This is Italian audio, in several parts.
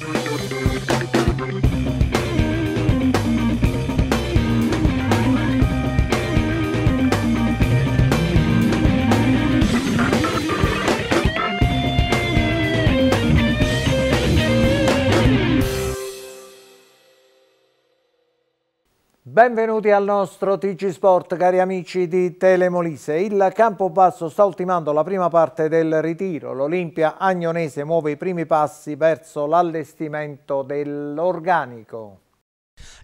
Thank you. Benvenuti al nostro TG Sport, cari amici di Telemolise. Il Campobasso sta ultimando la prima parte del ritiro. L'Olimpia Agnonese muove i primi passi verso l'allestimento dell'organico.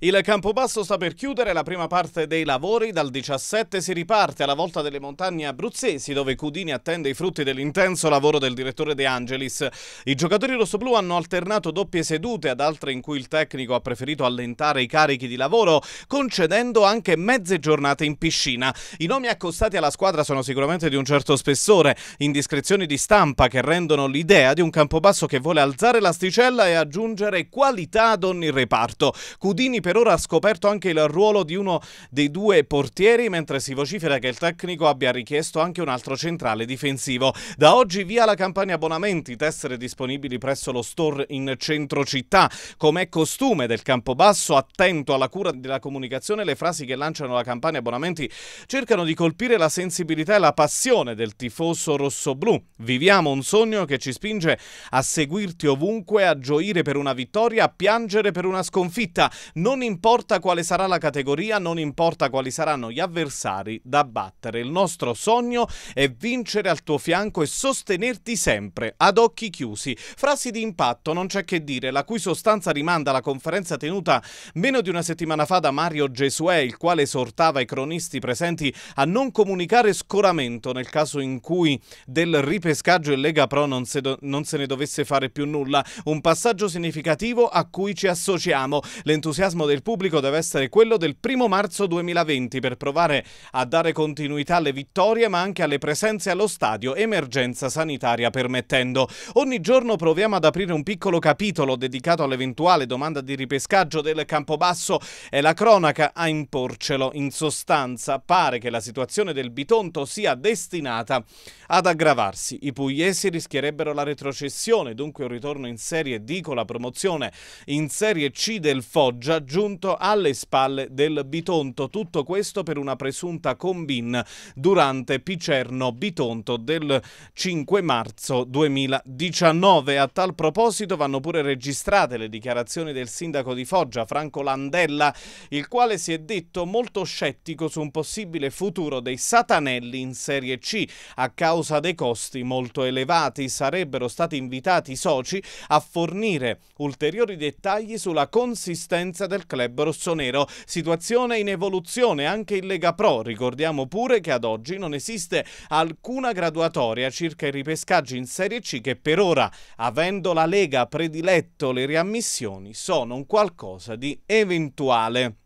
Il Campobasso sta per chiudere la prima parte dei lavori, dal 17 si riparte alla volta delle montagne abruzzesi dove Cudini attende i frutti dell'intenso lavoro del direttore De Angelis. I giocatori rossoblù hanno alternato doppie sedute ad altre in cui il tecnico ha preferito allentare i carichi di lavoro concedendo anche mezze giornate in piscina. I nomi accostati alla squadra sono sicuramente di un certo spessore, indiscrezioni di stampa che rendono l'idea di un Campobasso che vuole alzare l'asticella e aggiungere qualità ad ogni reparto. Cudini Maldini per ora ha scoperto anche il ruolo di uno dei due portieri, mentre si vocifera che il tecnico abbia richiesto anche un altro centrale difensivo. Da oggi via la campagna abbonamenti, tessere disponibili presso lo store in centro città. Come è costume del Campobasso, attento alla cura della comunicazione, le frasi che lanciano la campagna abbonamenti cercano di colpire la sensibilità e la passione del tifoso rossoblù. Viviamo un sogno che ci spinge a seguirti ovunque, a gioire per una vittoria, a piangere per una sconfitta. Non importa quale sarà la categoria, non importa quali saranno gli avversari da battere. Il nostro sogno è vincere al tuo fianco e sostenerti sempre, ad occhi chiusi. Frasi di impatto, non c'è che dire, la cui sostanza rimanda alla conferenza tenuta meno di una settimana fa da Mario Gesuè, il quale esortava i cronisti presenti a non comunicare scoramento nel caso in cui del ripescaggio in Lega Pro non se, do- non se ne dovesse fare più nulla. Un passaggio significativo a cui ci associamo. L'entusiasmo l'entusiasmo del pubblico deve essere quello del primo marzo 2020 per provare a dare continuità alle vittorie ma anche alle presenze allo stadio, emergenza sanitaria permettendo. Ogni giorno proviamo ad aprire un piccolo capitolo dedicato all'eventuale domanda di ripescaggio del Campobasso e la cronaca a imporcelo. In sostanza pare che la situazione del Bitonto sia destinata ad aggravarsi. I pugliesi rischierebbero la retrocessione, dunque un ritorno in Serie D con la promozione in Serie C del Foggia già giunto alle spalle del Bitonto. Tutto questo per una presunta combin durante Picerno-Bitonto del 5 marzo 2019. A tal proposito vanno pure registrate le dichiarazioni del sindaco di Foggia, Franco Landella, il quale si è detto molto scettico su un possibile futuro dei satanelli in Serie C a causa dei costi molto elevati. Sarebbero stati invitati i soci a fornire ulteriori dettagli sulla consistenza presenza del club rossonero. Situazione in evoluzione anche in Lega Pro. Ricordiamo pure che ad oggi non esiste alcuna graduatoria circa i ripescaggi in Serie C che per ora, avendo la Lega prediletto le riammissioni, sono un qualcosa di eventuale.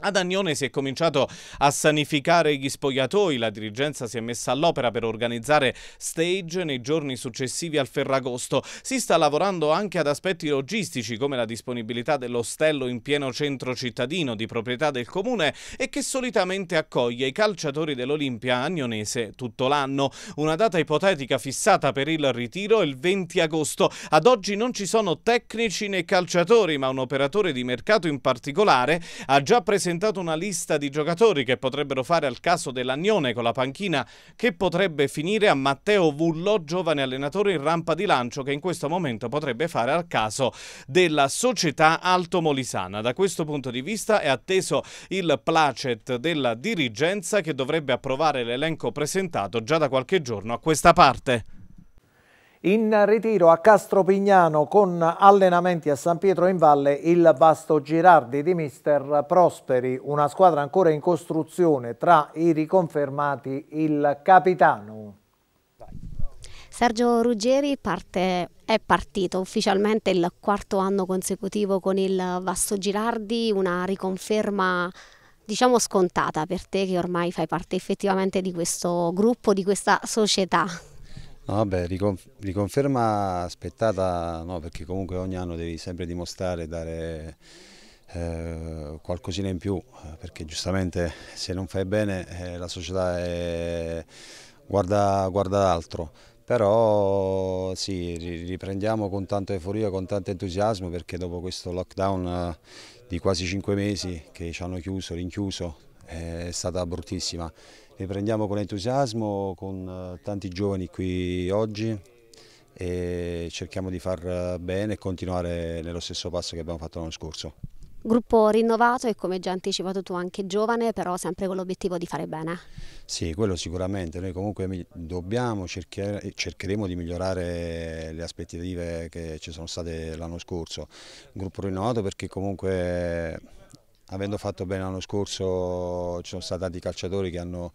Ad Agnone si è cominciato a sanificare gli spogliatoi, la dirigenza si è messa all'opera per organizzare stage nei giorni successivi al Ferragosto. Si sta lavorando anche ad aspetti logistici come la disponibilità dell'ostello in pieno centro cittadino di proprietà del comune e che solitamente accoglie i calciatori dell'Olimpia agnonese tutto l'anno. Una data ipotetica fissata per il ritiro è il 20 agosto. Ad oggi non ci sono tecnici né calciatori ma un operatore di mercato in particolare ha già presentato presentato una lista di giocatori che potrebbero fare al caso dell'Agnone con la panchina che potrebbe finire a Matteo Vullo, giovane allenatore in rampa di lancio che in questo momento potrebbe fare al caso della società Alto Molisana. Da questo punto di vista è atteso il placet della dirigenza che dovrebbe approvare l'elenco presentato già da qualche giorno a questa parte. In ritiro a Castropignano con allenamenti a San Pietro in Valle il vasto Girardi di mister Prosperi, una squadra ancora in costruzione tra i riconfermati il capitano. Sergio Ruggeri parte è partito ufficialmente il quarto anno consecutivo con il Vasto Girardi, una riconferma diciamo scontata per te che ormai fai parte effettivamente di questo gruppo, di questa società. No, beh, riconf riconferma aspettata, no, perché comunque ogni anno devi sempre dimostrare, e dare eh, qualcosina in più, perché giustamente se non fai bene eh, la società è... guarda, guarda altro. Però sì, riprendiamo con tanta euforia, con tanto entusiasmo, perché dopo questo lockdown eh, di quasi cinque mesi che ci hanno chiuso, rinchiuso, eh, è stata bruttissima li prendiamo con entusiasmo, con eh, tanti giovani qui oggi e cerchiamo di far eh, bene e continuare nello stesso passo che abbiamo fatto l'anno scorso. Gruppo rinnovato e come già anticipato tu anche giovane, però sempre con l'obiettivo di fare bene. Sì, quello sicuramente, noi comunque dobbiamo, cercare, cercheremo di migliorare le aspettative che ci sono state l'anno scorso. Gruppo rinnovato perché comunque avendo fatto bene l'anno scorso ci sono stati tanti calciatori che hanno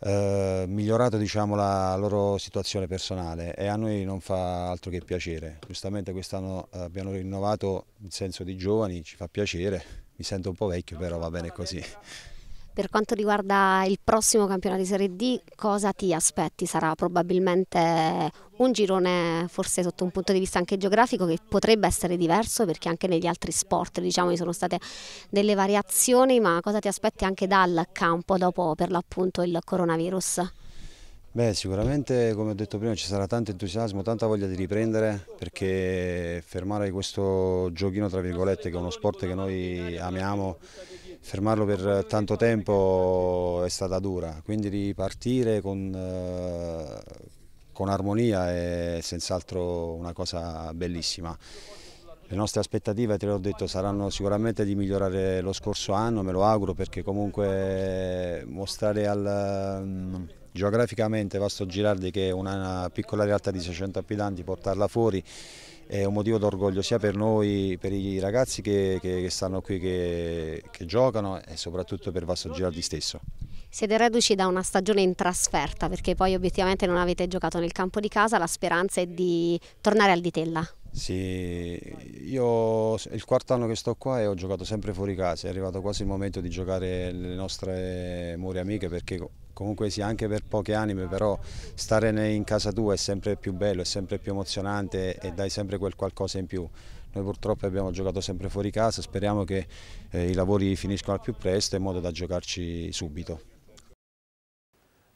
eh, migliorato diciamo, la loro situazione personale e a noi non fa altro che piacere. Giustamente quest'anno eh, abbiamo rinnovato il senso di giovani, ci fa piacere, mi sento un po' vecchio però va bene così. Per quanto riguarda il prossimo campionato di Serie D, cosa ti aspetti? Sarà probabilmente un girone, forse sotto un punto di vista anche geografico, che potrebbe essere diverso perché anche negli altri sport diciamo, ci sono state delle variazioni, ma cosa ti aspetti anche dal campo dopo per l'appunto il coronavirus? Beh, sicuramente come ho detto prima ci sarà tanto entusiasmo, tanta voglia di riprendere perché fermare questo giochino tra virgolette che è uno sport che noi amiamo fermarlo per tanto tempo è stata dura, quindi ripartire con, eh, con armonia è senz'altro una cosa bellissima. Le nostre aspettative, te l'ho detto, saranno sicuramente di migliorare lo scorso anno, me lo auguro perché comunque mostrare al, mm, geograficamente Vasto Girardi che è una piccola realtà di 600 abitanti, portarla fuori è un motivo d'orgoglio sia per noi, per i ragazzi che, che, che stanno qui, che, che, giocano e soprattutto per Vasso Girardi stesso. Siete reduci da una stagione in trasferta perché poi obiettivamente non avete giocato nel campo di casa, la speranza è di tornare al Ditella. Sì, io il quarto anno che sto qua e ho giocato sempre fuori casa, è arrivato quasi il momento di giocare le nostre more amiche perché comunque sia anche per poche anime, però stare in casa tua è sempre più bello, è sempre più emozionante e dai sempre quel qualcosa in più. Noi purtroppo abbiamo giocato sempre fuori casa, speriamo che eh, i lavori finiscano al più presto in modo da giocarci subito.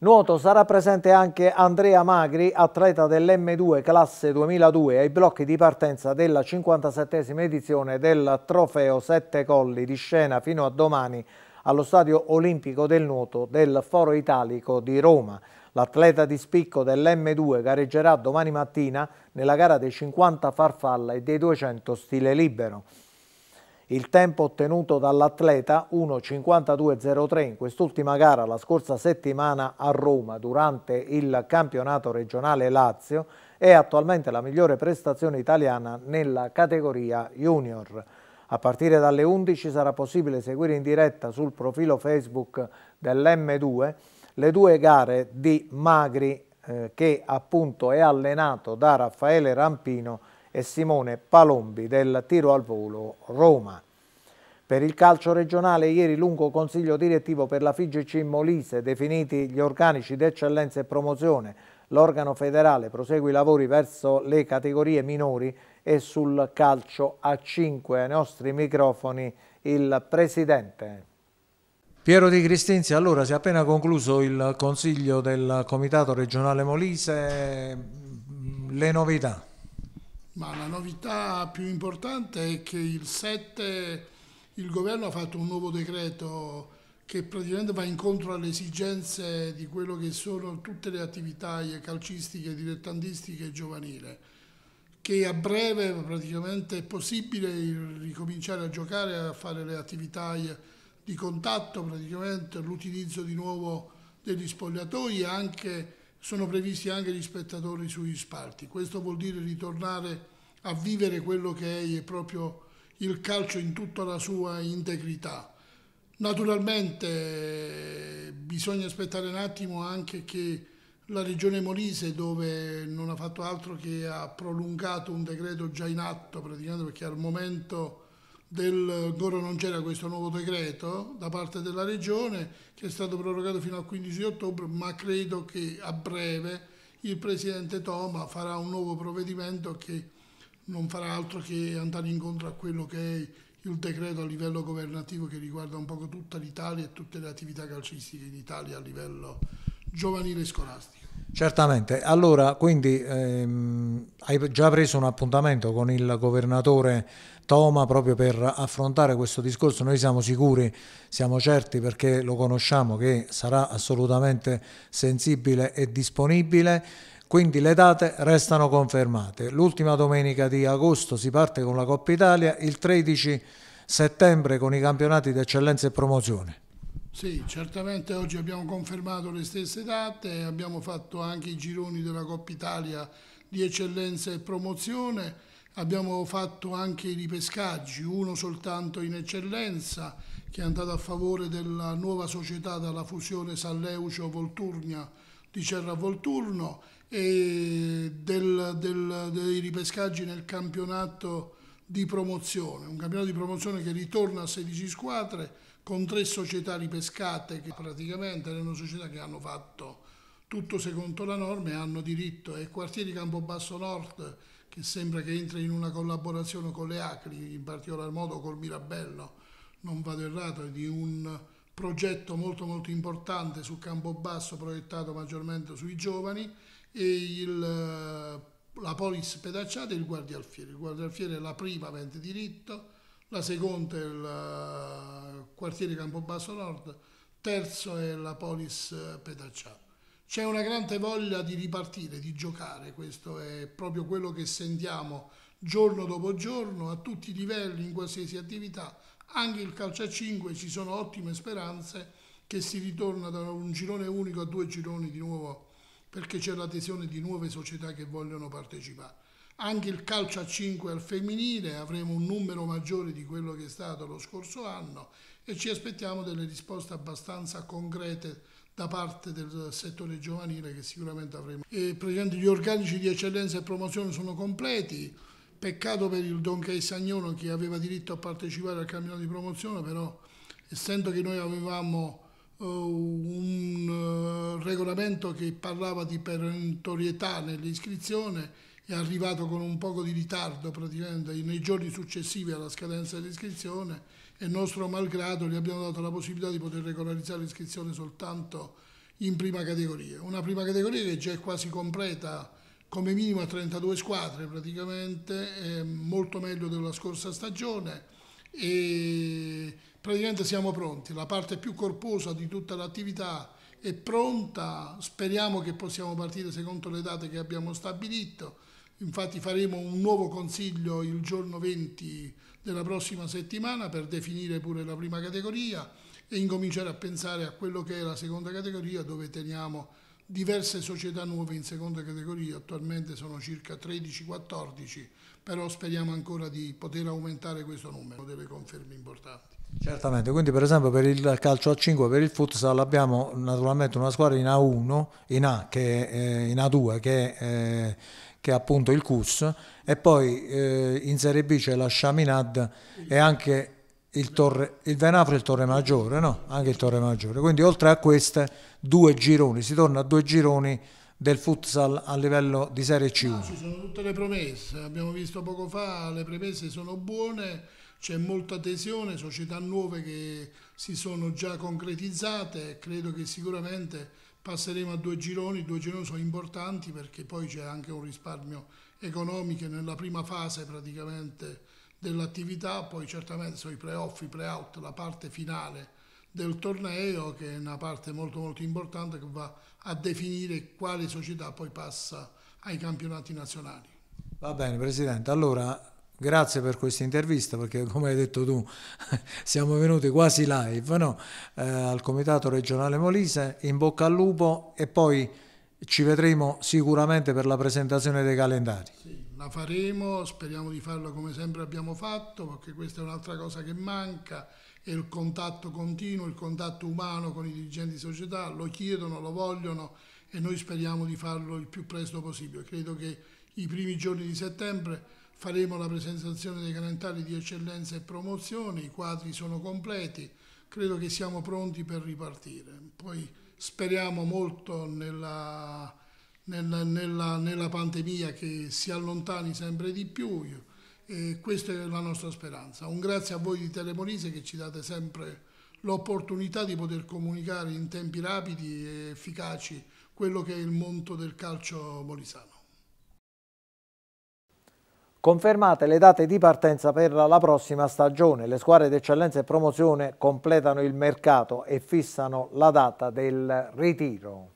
Nuoto sarà presente anche Andrea Magri, atleta dell'M2 classe 2002 ai blocchi di partenza della 57esima edizione del trofeo Sette Colli di scena fino a domani allo Stadio Olimpico del Nuoto del Foro Italico di Roma. L'atleta di spicco dell'M2 gareggerà domani mattina nella gara dei 50 farfalla e dei 200 stile libero. Il tempo ottenuto dall'atleta 1.52.03 in quest'ultima gara la scorsa settimana a Roma durante il campionato regionale Lazio è attualmente la migliore prestazione italiana nella categoria junior. A partire dalle 11 sarà possibile seguire in diretta sul profilo Facebook dell'M2 le due gare di Magri eh, che appunto è allenato da Raffaele Rampino e Simone Palombi del tiro al volo Roma. Per il calcio regionale ieri lungo consiglio direttivo per la FIGC Molise, definiti gli organici d'eccellenza e promozione L'organo federale prosegue i lavori verso le categorie minori e sul calcio a 5. Ai nostri microfoni il Presidente. Piero Di Cristinzi, allora si è appena concluso il consiglio del Comitato regionale Molise, le novità? Ma la novità più importante è che il 7 il governo ha fatto un nuovo decreto che praticamente va incontro alle esigenze di quello che sono tutte le attività calcistiche, dilettantistiche e giovanile, che a breve praticamente è possibile ricominciare a giocare, a fare le attività di contatto, praticamente l'utilizzo di nuovo degli spogliatoi anche sono previsti anche gli spettatori sugli sparti. Questo vuol dire ritornare a vivere quello che è proprio il calcio in tutta la sua integrità Naturalmente bisogna aspettare un attimo anche che la regione Molise dove non ha fatto altro che ha prolungato un decreto già in atto praticamente perché al momento del Goro non c'era questo nuovo decreto da parte della regione che è stato prorogato fino al 15 ottobre ma credo che a breve il presidente Toma farà un nuovo provvedimento che non farà altro che andare incontro a quello che è il decreto a livello governativo che riguarda un poco tutta l'Italia e tutte le attività calcistiche in Italia a livello giovanile e scolastico. Certamente, allora quindi ehm, hai già preso un appuntamento con il governatore Toma proprio per affrontare questo discorso, noi siamo sicuri, siamo certi perché lo conosciamo che sarà assolutamente sensibile e disponibile quindi le date restano confermate. L'ultima domenica di agosto si parte con la Coppa Italia, il 13 settembre con i campionati di eccellenza e promozione. Sì, certamente oggi abbiamo confermato le stesse date, abbiamo fatto anche i gironi della Coppa Italia di eccellenza e promozione, abbiamo fatto anche i ripescaggi, uno soltanto in eccellenza che è andato a favore della nuova società dalla fusione Salleucio-Volturnia di Cerra Volturno e del, del, dei ripescaggi nel campionato di promozione, un campionato di promozione che ritorna a 16 squadre con tre società ripescate che praticamente erano società che hanno fatto tutto secondo la norma e hanno diritto e quartieri Campobasso Nord che sembra che entri in una collaborazione con le Acri, in particolar modo col Mirabello, non vado errato, di un progetto molto molto importante sul campo basso proiettato maggiormente sui giovani e il, eh, la polis pedacciata e il guardialfiere. Il guardialfiere è la prima avente diritto, la seconda è il eh, quartiere campo basso Nord, terzo è la polis eh, pedacciata. C'è una grande voglia di ripartire, di giocare, questo è proprio quello che sentiamo giorno dopo giorno, a tutti i livelli, in qualsiasi attività, anche il calcio a 5 ci sono ottime speranze che si ritorna da un girone unico a due gironi di nuovo perché c'è l'adesione di nuove società che vogliono partecipare. Anche il calcio a 5 al femminile avremo un numero maggiore di quello che è stato lo scorso anno e ci aspettiamo delle risposte abbastanza concrete da parte del settore giovanile che sicuramente avremo. E gli organici di eccellenza e promozione sono completi, peccato per il Don Chei Sagnolo che aveva diritto a partecipare al campionato di promozione, però essendo che noi avevamo uh, un uh, regolamento che parlava di perentorietà nell'iscrizione, è arrivato con un poco di ritardo praticamente nei giorni successivi alla scadenza dell'iscrizione e nostro malgrado gli abbiamo dato la possibilità di poter regolarizzare l'iscrizione soltanto in prima categoria. Una prima categoria che già è quasi completa, come minimo a 32 squadre praticamente, molto meglio della scorsa stagione e praticamente siamo pronti. La parte più corposa di tutta l'attività è pronta, speriamo che possiamo partire secondo le date che abbiamo stabilito Infatti faremo un nuovo consiglio il giorno 20 della prossima settimana per definire pure la prima categoria e incominciare a pensare a quello che è la seconda categoria dove teniamo diverse società nuove in seconda categoria, attualmente sono circa 13-14, però speriamo ancora di poter aumentare questo numero, delle conferme importanti. Certamente, quindi per esempio per il calcio a 5, per il futsal abbiamo naturalmente una squadra in A1, in A, che, eh, in A2 che... è... Eh, che è appunto il Cus, e poi eh, in Serie B c'è la Shaminad e anche il, Torre, il Venafro e il Torre Maggiore, no? Anche il Torre Maggiore. Quindi oltre a queste due gironi, si torna a due gironi del futsal a livello di Serie C1. No, ci sono tutte le promesse, abbiamo visto poco fa, le premesse sono buone, c'è molta adesione, società nuove che si sono già concretizzate, credo che sicuramente passeremo a due gironi, due gironi sono importanti perché poi c'è anche un risparmio economico nella prima fase praticamente dell'attività, poi certamente sono i playoff, i playout, la parte finale del torneo che è una parte molto molto importante che va a definire quale società poi passa ai campionati nazionali. Va bene Presidente, allora Grazie per questa intervista perché come hai detto tu siamo venuti quasi live no? eh, al Comitato regionale Molise, in bocca al lupo e poi ci vedremo sicuramente per la presentazione dei calendari. Sì, la faremo, speriamo di farla come sempre abbiamo fatto perché questa è un'altra cosa che manca, è il contatto continuo, il contatto umano con i dirigenti di società, lo chiedono, lo vogliono e noi speriamo di farlo il più presto possibile. Credo che i primi giorni di settembre Faremo la presentazione dei calendari di eccellenza e promozione, i quadri sono completi, credo che siamo pronti per ripartire. Poi speriamo molto nella, nella, nella, nella pandemia che si allontani sempre di più e questa è la nostra speranza. Un grazie a voi di Telemonise che ci date sempre l'opportunità di poter comunicare in tempi rapidi e efficaci quello che è il mondo del calcio molisano. Confermate le date di partenza per la prossima stagione, le squadre d'eccellenza e promozione completano il mercato e fissano la data del ritiro.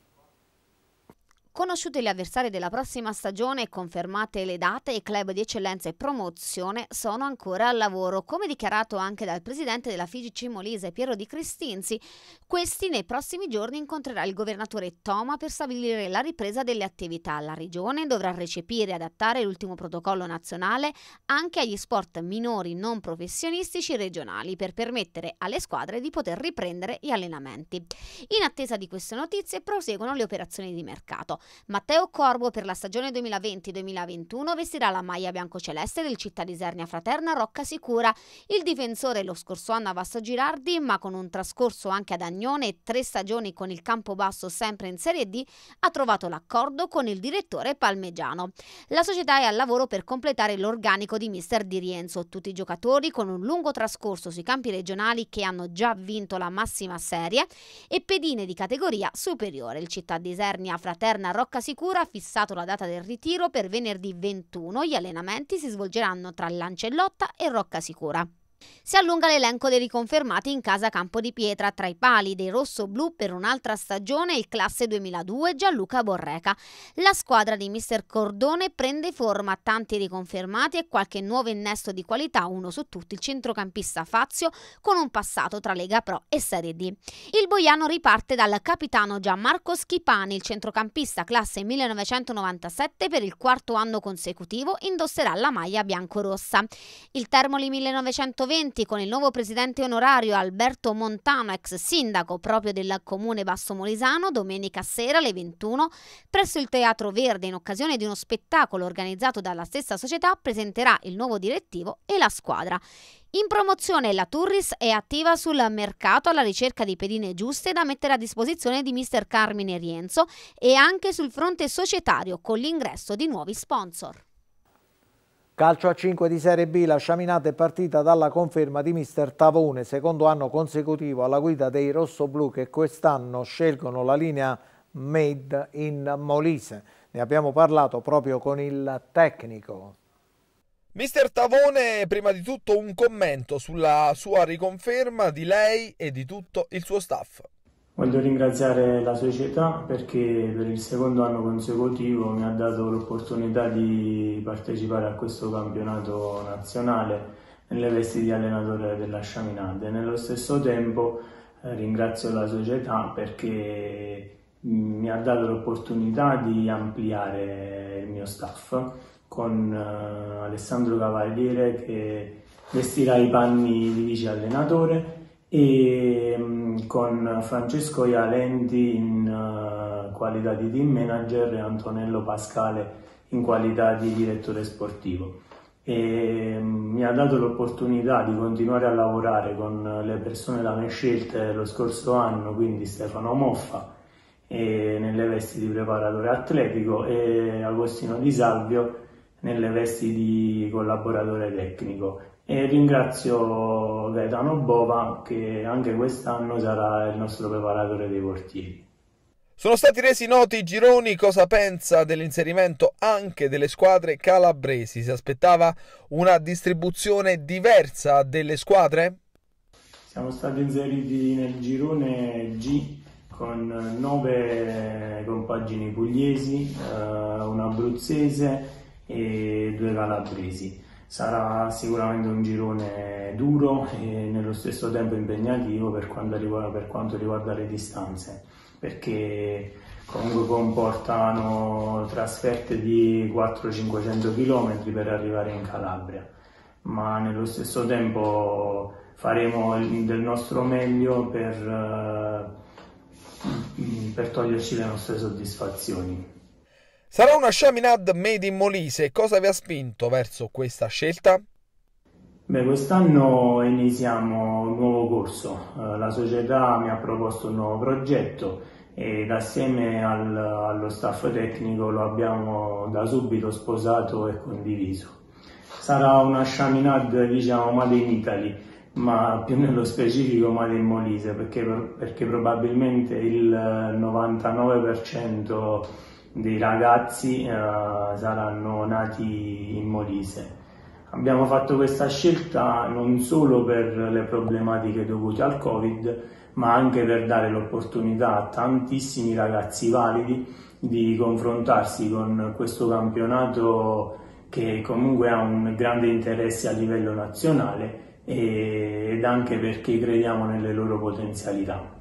Conosciuti gli avversari della prossima stagione e confermate le date, i club di eccellenza e promozione sono ancora al lavoro. Come dichiarato anche dal presidente della FIGC Molise, Piero Di Cristinzi, questi nei prossimi giorni incontrerà il governatore Toma per stabilire la ripresa delle attività. La regione dovrà recepire e adattare l'ultimo protocollo nazionale anche agli sport minori non professionistici regionali per permettere alle squadre di poter riprendere gli allenamenti. In attesa di queste notizie proseguono le operazioni di mercato. Matteo Corbo per la stagione 2020-2021 vestirà la maglia biancoceleste del Città di Sernia Fraterna Rocca Sicura. Il difensore lo scorso anno a Vasto Girardi, ma con un trascorso anche ad Agnone e tre stagioni con il campo basso sempre in Serie D, ha trovato l'accordo con il direttore Palmegiano. La società è al lavoro per completare l'organico di mister Di Rienzo, tutti i giocatori con un lungo trascorso sui campi regionali che hanno già vinto la massima serie e pedine di categoria superiore. Il Città di Sernia Fraterna Roccasicura ha fissato la data del ritiro per venerdì 21. Gli allenamenti si svolgeranno tra Lancellotta e Roccasicura. Si allunga l'elenco dei riconfermati in casa Campo di Pietra, tra i pali dei rosso-blu per un'altra stagione il classe 2002 Gianluca Borreca. La squadra di mister Cordone prende forma, tanti riconfermati e qualche nuovo innesto di qualità, uno su tutti il centrocampista Fazio con un passato tra Lega Pro e Serie D. Il Boiano riparte dal capitano Gianmarco Schipani, il centrocampista classe 1997 per il quarto anno consecutivo indosserà la maglia bianco-rossa. Il Termoli 1920 2020 con il nuovo presidente onorario Alberto Montano, ex sindaco proprio del comune Basso Molisano, domenica sera alle 21 presso il Teatro Verde in occasione di uno spettacolo organizzato dalla stessa società presenterà il nuovo direttivo e la squadra. In promozione la Turris è attiva sul mercato alla ricerca di pedine giuste da mettere a disposizione di mister Carmine Rienzo e anche sul fronte societario con l'ingresso di nuovi sponsor. Calcio a 5 di Serie B, la Sciaminata è partita dalla conferma di mister Tavone, secondo anno consecutivo alla guida dei rossoblù che quest'anno scelgono la linea Made in Molise. Ne abbiamo parlato proprio con il tecnico. Mister Tavone, prima di tutto un commento sulla sua riconferma di lei e di tutto il suo staff. Voglio ringraziare la società perché per il secondo anno consecutivo mi ha dato l'opportunità di partecipare a questo campionato nazionale nelle vesti di allenatore della Sciaminade. Nello stesso tempo eh, ringrazio la società perché mm, mi ha dato l'opportunità di ampliare il mio staff con eh, Alessandro Cavaliere che vestirà i panni di vice allenatore e mm, con Francesco Ialenti in eh, qualità di team manager e Antonello Pascale in qualità di direttore sportivo. E, mm, mi ha dato l'opportunità di continuare a lavorare con le persone da me scelte lo scorso anno, quindi Stefano Moffa nelle vesti di preparatore atletico e Agostino Di Salvio nelle vesti di collaboratore tecnico e ringrazio Gaetano Bova che anche quest'anno sarà il nostro preparatore dei portieri. Sono stati resi noti i gironi, cosa pensa dell'inserimento anche delle squadre calabresi? Si aspettava una distribuzione diversa delle squadre? Siamo stati inseriti nel girone G con nove compagini pugliesi, eh, una abruzzese, e due calabresi. Sarà sicuramente un girone duro e nello stesso tempo impegnativo per quanto riguarda, per quanto riguarda le distanze, perché comunque comportano trasferte di 400-500 km per arrivare in Calabria, ma nello stesso tempo faremo del nostro meglio per, per toglierci le nostre soddisfazioni. Sarà una Chaminade made in Molise, cosa vi ha spinto verso questa scelta? Beh, quest'anno iniziamo un nuovo corso, eh, la società mi ha proposto un nuovo progetto ed assieme al, allo staff tecnico lo abbiamo da subito sposato e condiviso. Sarà una Chaminade, diciamo, made in Italy, ma più nello specifico made in Molise, perché, perché probabilmente il 99% eh, dei ragazzi eh, saranno nati in Molise. Abbiamo fatto questa scelta non solo per le problematiche dovute al Covid, ma anche per dare l'opportunità a tantissimi ragazzi validi di confrontarsi con questo campionato che comunque ha un grande interesse a livello nazionale ed anche perché crediamo nelle loro potenzialità.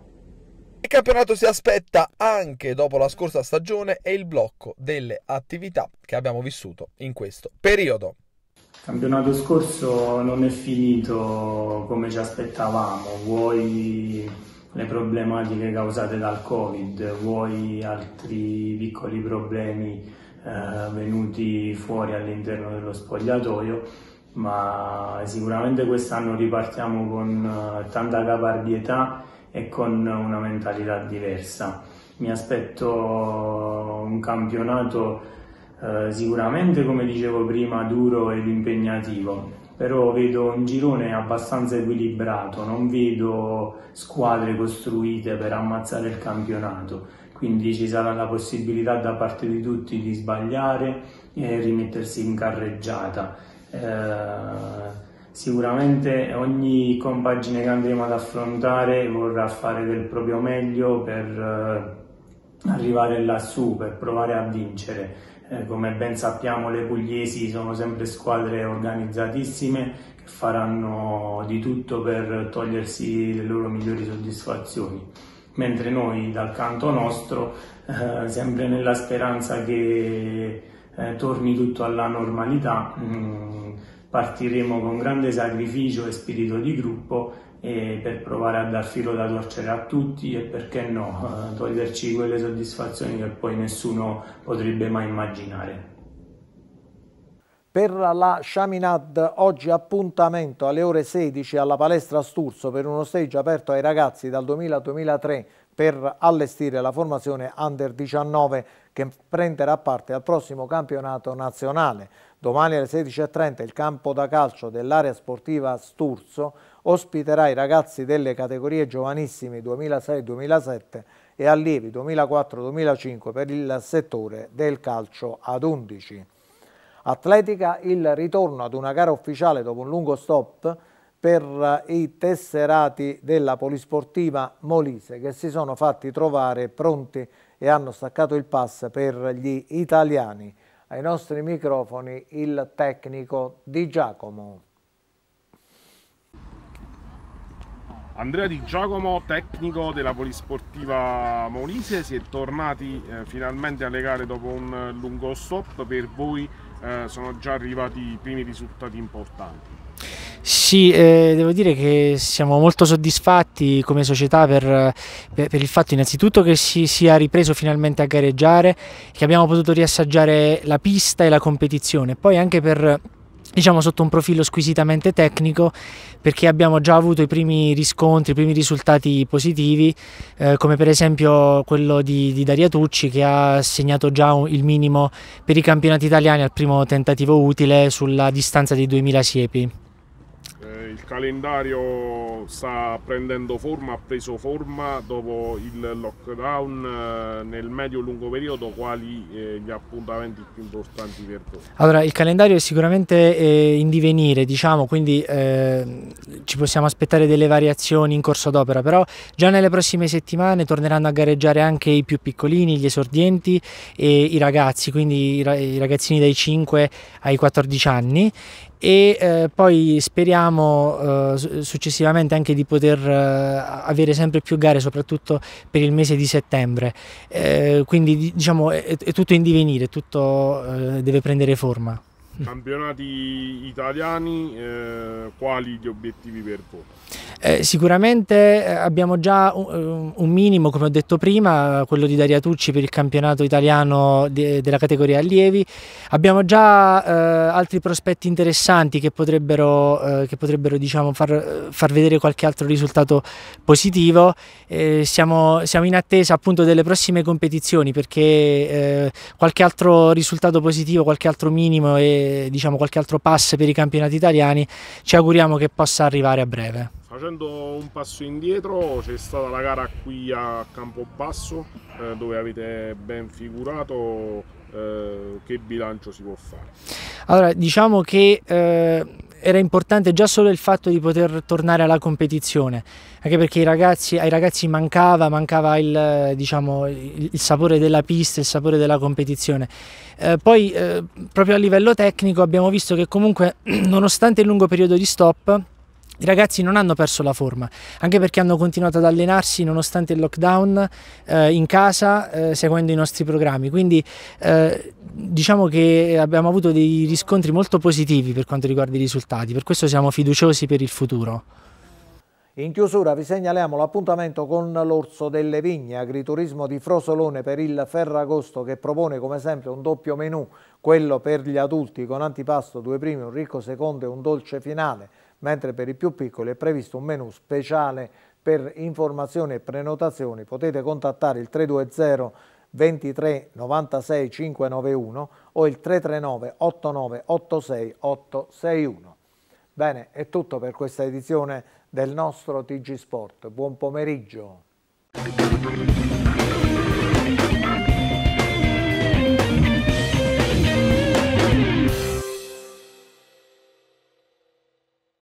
Il campionato si aspetta anche dopo la scorsa stagione e il blocco delle attività che abbiamo vissuto in questo periodo. Il campionato scorso non è finito come ci aspettavamo, vuoi le problematiche causate dal Covid, vuoi altri piccoli problemi eh, venuti fuori all'interno dello spogliatoio, ma sicuramente quest'anno ripartiamo con eh, tanta caparbietà e con una mentalità diversa. Mi aspetto un campionato eh, sicuramente, come dicevo prima, duro ed impegnativo, però vedo un girone abbastanza equilibrato, non vedo squadre costruite per ammazzare il campionato, quindi ci sarà la possibilità da parte di tutti di sbagliare e rimettersi in carreggiata. Eh, Sicuramente ogni compagine che andremo ad affrontare vorrà fare del proprio meglio per eh, arrivare lassù, per provare a vincere. Eh, come ben sappiamo le pugliesi sono sempre squadre organizzatissime che faranno di tutto per togliersi le loro migliori soddisfazioni mentre noi dal canto nostro, eh, sempre nella speranza che torni tutto alla normalità, mm, partiremo con grande sacrificio e spirito di gruppo eh, per provare a dar filo da torcere a tutti e perché no, eh, toglierci quelle soddisfazioni che poi nessuno potrebbe mai immaginare. Per la Chaminade oggi appuntamento alle ore 16 alla palestra Sturzo per uno stage aperto ai ragazzi dal 2000-2003 per allestire la formazione Under 19 che prenderà parte al prossimo campionato nazionale. Domani alle 16.30 il campo da calcio dell'area sportiva Sturzo ospiterà i ragazzi delle categorie giovanissimi 2006-2007 e allievi 2004-2005 per il settore del calcio ad 11. Atletica il ritorno ad una gara ufficiale dopo un lungo stop per eh, i tesserati della polisportiva Molise che si sono fatti trovare pronti e hanno staccato il pass per gli italiani. Ai nostri microfoni il tecnico Di Giacomo. Andrea Di Giacomo, tecnico della Polisportiva Molise, si è tornati eh, finalmente alle gare dopo un lungo stop, per voi eh, sono già arrivati i primi risultati importanti. Sì, eh, devo dire che siamo molto soddisfatti come società per, per, il fatto innanzitutto che si sia ripreso finalmente a gareggiare, che abbiamo potuto riassaggiare la pista e la competizione, poi anche per diciamo sotto un profilo squisitamente tecnico perché abbiamo già avuto i primi riscontri, i primi risultati positivi eh, come per esempio quello di, di Daria Tucci che ha segnato già un, il minimo per i campionati italiani al primo tentativo utile sulla distanza di 2000 siepi. very calendario sta prendendo forma, ha preso forma dopo il lockdown eh, nel medio-lungo periodo, quali eh, gli appuntamenti più importanti per voi? Allora, il calendario è sicuramente eh, in divenire, diciamo, quindi eh, ci possiamo aspettare delle variazioni in corso d'opera, però già nelle prossime settimane torneranno a gareggiare anche i più piccolini, gli esordienti e i ragazzi, quindi i, i ragazzini dai 5 ai 14 anni e poi speriamo eh, successivamente anche di poter eh, avere sempre più gare, soprattutto per il mese di settembre. Eh, quindi diciamo è, è, tutto in divenire, tutto eh, deve prendere forma. Campionati italiani, eh, quali gli obiettivi per voi? Eh, sicuramente eh, abbiamo già un, eh, un, minimo, come ho detto prima, quello di Daria Tucci per il campionato italiano de, della categoria allievi. Abbiamo già eh, altri prospetti interessanti che potrebbero, eh, che potrebbero diciamo, far, far, vedere qualche altro risultato positivo. Eh, siamo, siamo, in attesa appunto delle prossime competizioni perché qualche altro risultato positivo, qualche altro minimo e diciamo, qualche altro pass per i campionati italiani ci auguriamo che possa arrivare a breve. Facendo un passo indietro c'è stata la gara qui a Campobasso eh, dove avete ben figurato eh, che bilancio si può fare? Allora diciamo che eh, era importante già solo il fatto di poter tornare alla competizione, anche perché ragazzi, ai ragazzi mancava, mancava il, diciamo, il, sapore della pista, il sapore della competizione. Eh, poi eh, proprio a livello tecnico abbiamo visto che comunque nonostante il lungo periodo di stop i ragazzi non hanno perso la forma, anche perché hanno continuato ad allenarsi nonostante il lockdown eh, in casa eh, seguendo i nostri programmi. Quindi eh, diciamo che abbiamo avuto dei riscontri molto positivi per quanto riguarda i risultati, per questo siamo fiduciosi per il futuro. In chiusura vi segnaliamo l'appuntamento con l'Orso delle Vigne, agriturismo di Frosolone per il Ferragosto che propone come sempre un doppio menù, quello per gli adulti con antipasto, due primi, un ricco secondo e un dolce finale mentre per i più piccoli è previsto un menu speciale per informazioni e prenotazioni. Potete contattare il 320 23 96 591 o il 339 89 86 861. Bene, è tutto per questa edizione del nostro TG Sport. Buon pomeriggio.